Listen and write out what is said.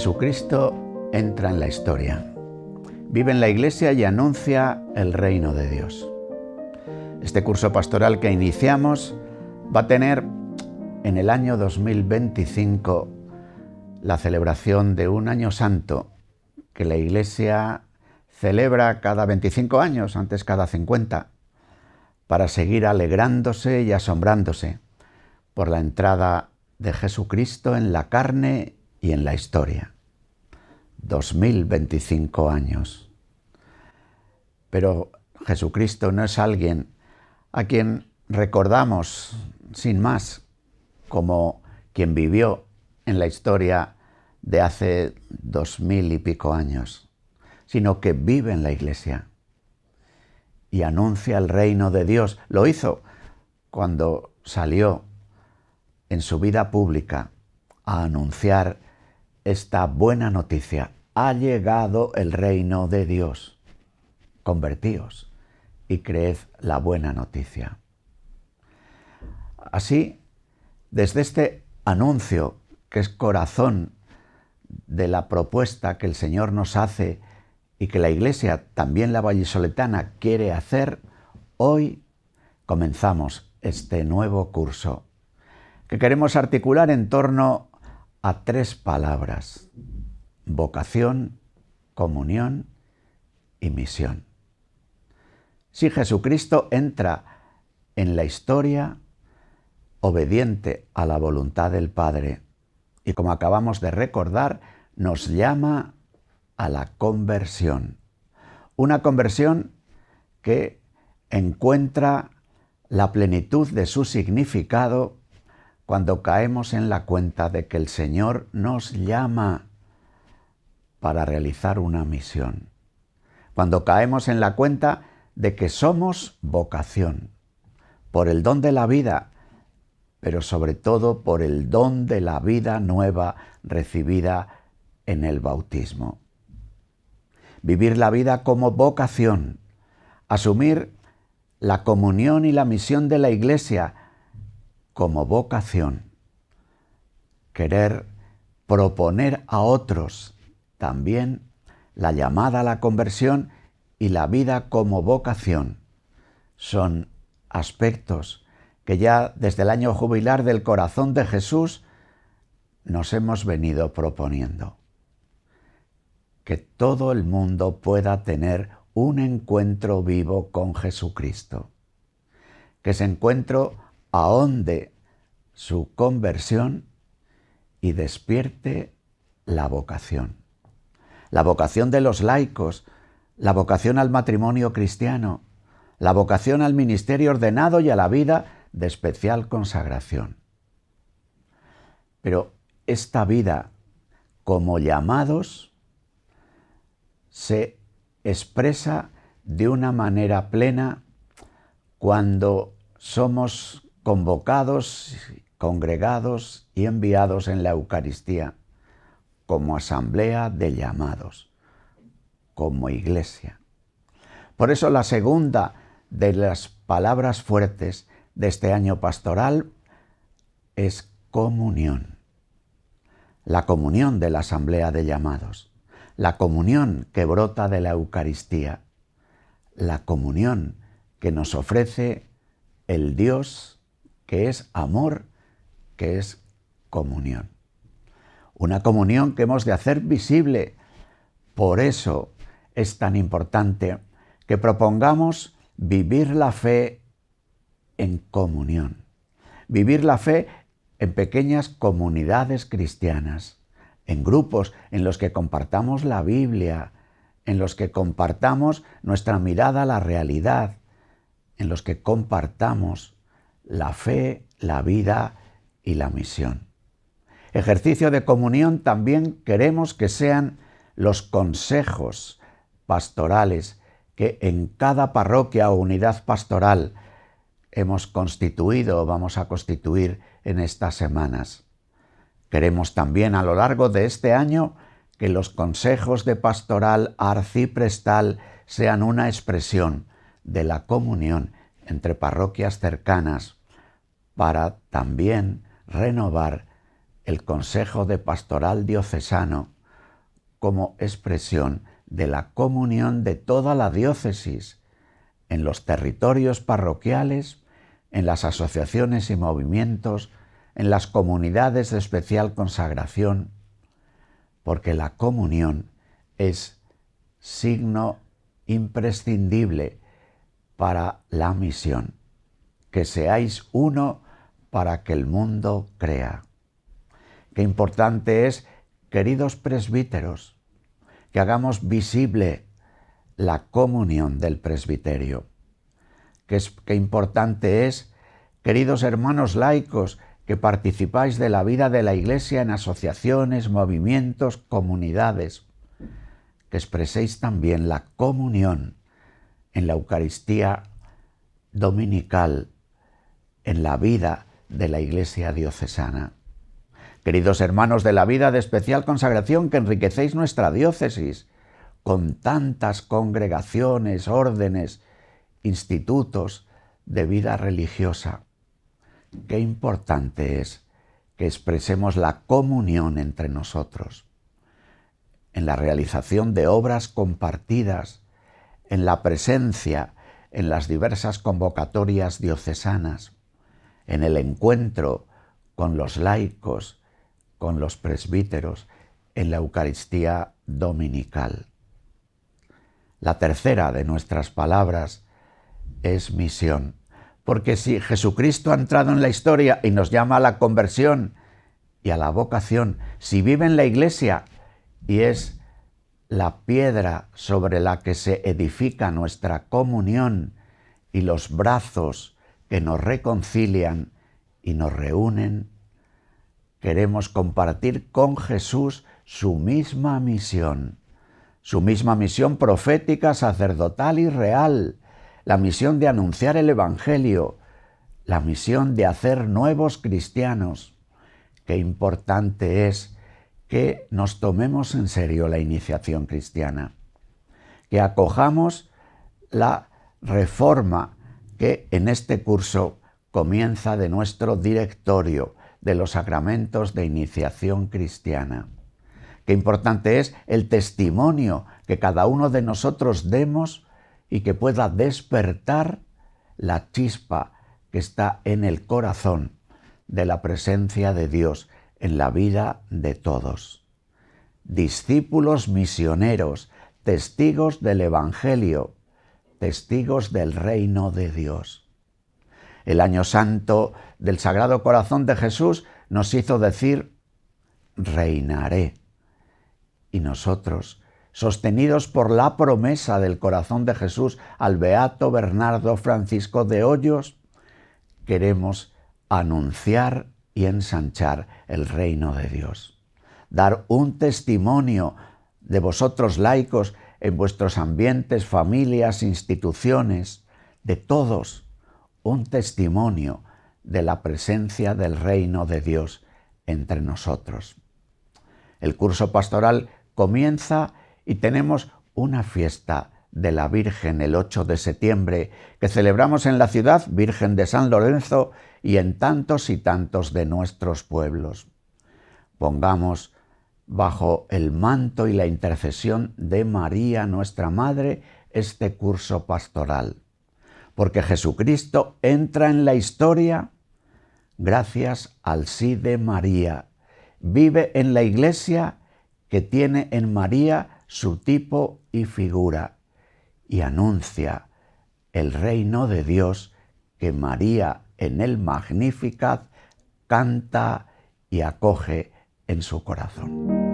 Jesucristo entra en la historia, vive en la iglesia y anuncia el reino de Dios. Este curso pastoral que iniciamos va a tener en el año 2025 la celebración de un año santo que la iglesia celebra cada 25 años, antes cada 50, para seguir alegrándose y asombrándose por la entrada de Jesucristo en la carne y en la historia. 2025 años. Pero Jesucristo no es alguien a quien recordamos sin más como quien vivió en la historia de hace dos mil y pico años, sino que vive en la iglesia y anuncia el reino de Dios. Lo hizo cuando salió en su vida pública a anunciar esta buena noticia. Ha llegado el reino de Dios. Convertíos y creed la buena noticia. Así, desde este anuncio, que es corazón de la propuesta que el Señor nos hace y que la Iglesia, también la vallisoletana, quiere hacer, hoy comenzamos este nuevo curso que queremos articular en torno a tres palabras, vocación, comunión y misión. Si Jesucristo entra en la historia obediente a la voluntad del Padre y como acabamos de recordar, nos llama a la conversión. Una conversión que encuentra la plenitud de su significado cuando caemos en la cuenta de que el Señor nos llama para realizar una misión, cuando caemos en la cuenta de que somos vocación, por el don de la vida, pero sobre todo por el don de la vida nueva recibida en el bautismo. Vivir la vida como vocación, asumir la comunión y la misión de la Iglesia, como vocación, querer proponer a otros también la llamada a la conversión y la vida como vocación. Son aspectos que ya desde el año jubilar del corazón de Jesús nos hemos venido proponiendo. Que todo el mundo pueda tener un encuentro vivo con Jesucristo. Que ese encuentro ahonde su conversión y despierte la vocación. La vocación de los laicos, la vocación al matrimonio cristiano, la vocación al ministerio ordenado y a la vida de especial consagración. Pero esta vida como llamados se expresa de una manera plena cuando somos convocados, congregados y enviados en la Eucaristía como asamblea de llamados, como iglesia. Por eso la segunda de las palabras fuertes de este año pastoral es comunión. La comunión de la asamblea de llamados, la comunión que brota de la Eucaristía, la comunión que nos ofrece el Dios que es amor, que es comunión. Una comunión que hemos de hacer visible. Por eso es tan importante que propongamos vivir la fe en comunión. Vivir la fe en pequeñas comunidades cristianas, en grupos en los que compartamos la Biblia, en los que compartamos nuestra mirada a la realidad, en los que compartamos la fe, la vida y la misión. Ejercicio de comunión también queremos que sean los consejos pastorales que en cada parroquia o unidad pastoral hemos constituido o vamos a constituir en estas semanas. Queremos también a lo largo de este año que los consejos de pastoral arciprestal sean una expresión de la comunión entre parroquias cercanas para también renovar el Consejo de Pastoral Diocesano como expresión de la comunión de toda la diócesis en los territorios parroquiales, en las asociaciones y movimientos, en las comunidades de especial consagración, porque la comunión es signo imprescindible para la misión. Que seáis uno para que el mundo crea. Qué importante es, queridos presbíteros, que hagamos visible la comunión del presbiterio. Qué, importante es, queridos hermanos laicos, que participáis de la vida de la Iglesia en asociaciones, movimientos, comunidades, que expreséis también la comunión en la Eucaristía dominical, en la vida de la Iglesia diocesana. Queridos hermanos de la vida de especial consagración que enriquecéis nuestra diócesis con tantas congregaciones, órdenes, institutos de vida religiosa. Qué importante es que expresemos la comunión entre nosotros, en la realización de obras compartidas, en la presencia en las diversas convocatorias diocesanas en el encuentro con los laicos, con los presbíteros, en la Eucaristía dominical. La tercera de nuestras palabras es misión, porque si Jesucristo ha entrado en la historia y nos llama a la conversión y a la vocación, si vive en la iglesia y es la piedra sobre la que se edifica nuestra comunión y los brazos que nos reconcilian y nos reúnen, queremos compartir con Jesús su misma misión, su misma misión profética, sacerdotal y real, la misión de anunciar el Evangelio, la misión de hacer nuevos cristianos. Qué importante es que nos tomemos en serio la iniciación cristiana, que acojamos la reforma que en este curso comienza de nuestro directorio de los sacramentos de iniciación cristiana. Qué importante es el testimonio que cada uno de nosotros demos y que pueda despertar la chispa que está en el corazón de la presencia de Dios en la vida de todos. Discípulos misioneros, testigos del Evangelio, testigos del reino de Dios. El año santo del Sagrado Corazón de Jesús nos hizo decir, reinaré. Y nosotros, sostenidos por la promesa del corazón de Jesús al beato Bernardo Francisco de Hoyos, queremos anunciar y ensanchar el reino de Dios, dar un testimonio de vosotros laicos en vuestros ambientes, familias, instituciones, de todos, un testimonio de la presencia del reino de Dios entre nosotros. El curso pastoral comienza y tenemos una fiesta de la Virgen el 8 de septiembre que celebramos en la ciudad Virgen de San Lorenzo y en tantos y tantos de nuestros pueblos. Pongamos bajo el manto y la intercesión de María nuestra Madre este curso pastoral, porque Jesucristo entra en la historia gracias al sí de María, vive en la iglesia que tiene en María su tipo y figura, y anuncia el reino de Dios que María en el Magnificat canta y acoge en su corazón.